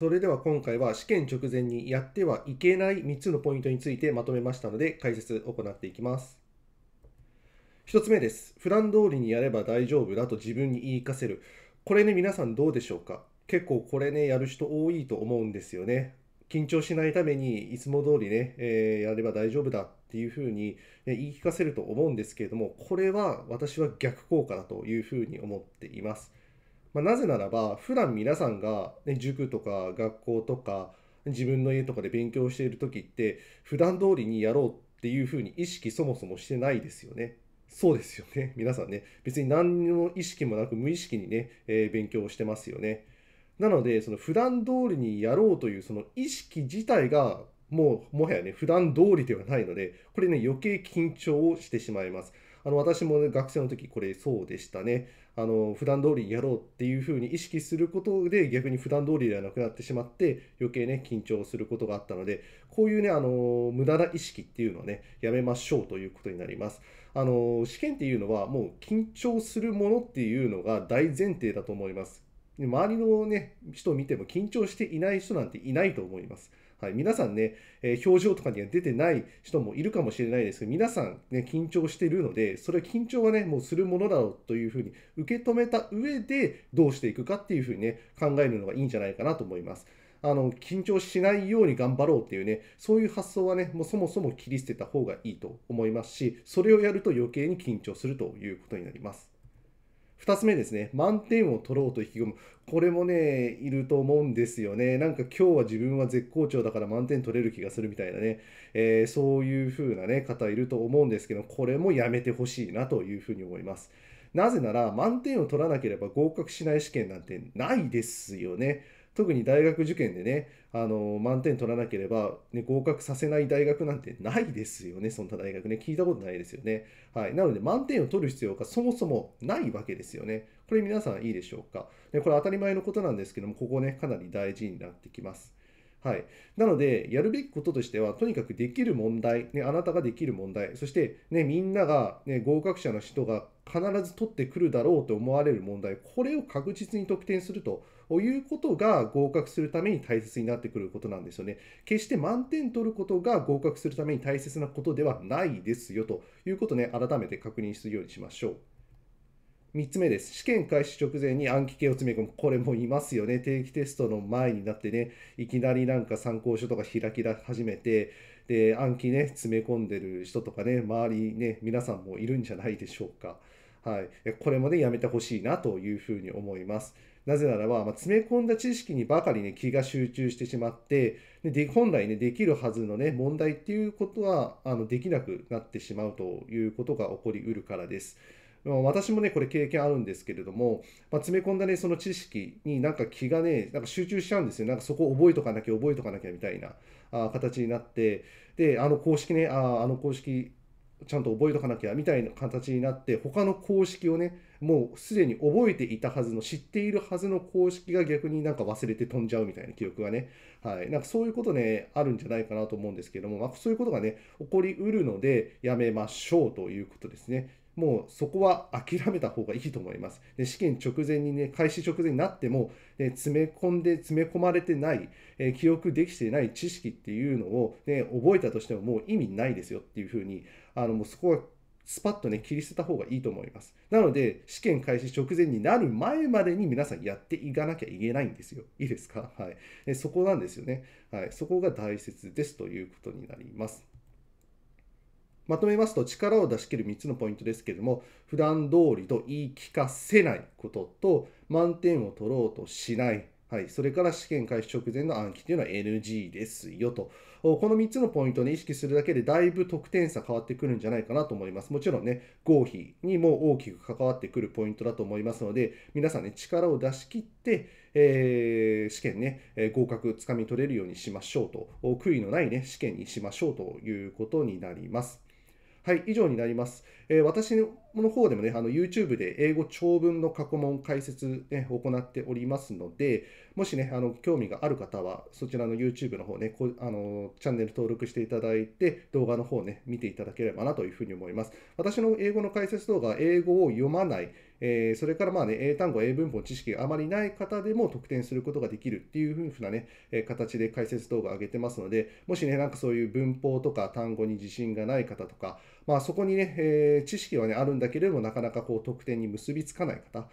それでは今回は試験直前にやってはいけない3つのポイントについてまとめましたので解説を行っていきます。1つ目です。プラン通りにやれば大丈夫だと自分に言い聞かせる。これね、皆さんどうでしょうか結構これね、やる人多いと思うんですよね。緊張しないためにいつも通りね、えー、やれば大丈夫だっていうふうに、ね、言い聞かせると思うんですけれども、これは私は逆効果だというふうに思っています。まあ、なぜならば普段皆さんが、ね、塾とか学校とか自分の家とかで勉強している時って普段通りにやろうっていうふうに意識そもそもしてないですよね。そうですよね。皆さんね、別に何の意識もなく無意識にね、えー、勉強してますよね。なので、その普段通りにやろうというその意識自体がもうもはやね、普段通りではないので、これね、余計緊張をしてしまいます。あの私も、ね、学生の時これそうでしたね。あの普段通りやろうっていうふうに意識することで逆に普段通りではなくなってしまって余計ね緊張することがあったのでこういうねあの無駄な意識っていうのはねやめましょうということになります。あの試験っていうのはもう緊張するものっていうのが大前提だと思います。周りのね人を見ても緊張していない人なんていないと思います。はい、皆さんね、えー、表情とかには出てない人もいるかもしれないですけど、皆さんね、緊張しているので、それは緊張はね、もうするものだろうというふうに受け止めた上で、どうしていくかっていうふうにね、考えるのがいいんじゃないかなと思います。あの、緊張しないように頑張ろうっていうね、そういう発想はね、もうそもそも切り捨てた方がいいと思いますし、それをやると余計に緊張するということになります。2つ目ですね、満点を取ろうと意気込む。これもね、いると思うんですよね。なんか今日は自分は絶好調だから満点取れる気がするみたいなね、えー、そういう風なね、方いると思うんですけど、これもやめてほしいなというふうに思います。なぜなら、満点を取らなければ合格しない試験なんてないですよね。特に大学受験でね、あの満点取らなければ、ね、合格させない大学なんてないですよね、そんな大学ね、聞いたことないですよね。はい、なので、満点を取る必要がそもそもないわけですよね。これ、皆さんいいでしょうか。でこれ、当たり前のことなんですけども、ここね、かなり大事になってきます。はい、なので、やるべきこととしては、とにかくできる問題、ね、あなたができる問題、そして、ね、みんなが、ね、合格者の人が必ず取ってくるだろうと思われる問題、これを確実に得点するとということが合格するために大切になってくることなんですよね。決して満点取ることが合格するために大切なことではないですよということね、改めて確認するようにしましょう。3つ目です。試験開始直前に暗記系を詰め込む。これもいますよね。定期テストの前になってね、いきなりなんか参考書とか開き始めて、で、暗記ね、詰め込んでる人とかね、周りね、皆さんもいるんじゃないでしょうか。はい。これもね、やめてほしいなというふうに思います。なぜならば、まあ、詰め込んだ知識にばかりね、気が集中してしまって、で本来ね、できるはずのね、問題っていうことは、あの、できなくなってしまうということが起こりうるからです。私もね、これ経験あるんですけれども、まあ、詰め込んだね、その知識になんか気がね、なんか集中しちゃうんですよ。なんかそこを覚えとかなきゃ覚えとかなきゃみたいなあ形になって、で、あの公式ね、ああの公式ちゃんと覚えとかなきゃみたいな形になって、他の公式をね、もうすでに覚えていたはずの知っているはずの公式が逆になんか忘れて飛んじゃうみたいな記憶がね、はい、なんかそういうことね、あるんじゃないかなと思うんですけども、まあ、そういうことがね、起こりうるのでやめましょうということですね。もうそこは諦めた方がいいと思います。で試験直前にね、開始直前になっても、ね、詰め込んで、詰め込まれてない、えー、記憶できてない知識っていうのを、ね、覚えたとしてももう意味ないですよっていうふうに、あのもうそこはスパッとね、切り捨てた方がいいと思います。なので、試験開始直前になる前までに皆さんやっていかなきゃいけないんですよ。いいですかはい。そこなんですよね。はい。そこが大切ですということになります。まとめますと、力を出し切る3つのポイントですけれども、普段通りと言い聞かせないことと、満点を取ろうとしない。はい。それから試験開始直前の暗記というのは NG ですよと。この3つのポイントを、ね、意識するだけでだいぶ得点差変わってくるんじゃないかなと思います。もちろんね、合否にも大きく関わってくるポイントだと思いますので、皆さんね、力を出し切って、えー、試験ね、え合格つかみ取れるようにしましょうと、悔いのないね、試験にしましょうということになります。はい、以上になります。え私の方でもね、あの YouTube で英語長文の過去問解説、ね、行っておりますので、もしね、あの興味がある方は、そちらの YouTube の方ね、こあのチャンネル登録していただいて、動画の方ね、見ていただければなというふうに思います。私の英語の解説動画英語を読まない、えー、それからまあね、英単語、英文法知識があまりない方でも得点することができるっていうふうなね、え形で解説動画上げてますので、もしね、なんかそういう文法とか単語に自信がない方とか、まあ、そこにね、えー、知識はね、あるんだけれども、なかなかこう、得点に結びつかない方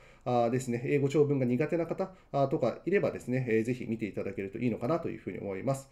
あですね、英語長文が苦手な方あとかいればですね、えー、ぜひ見ていただけるといいのかなというふうに思います。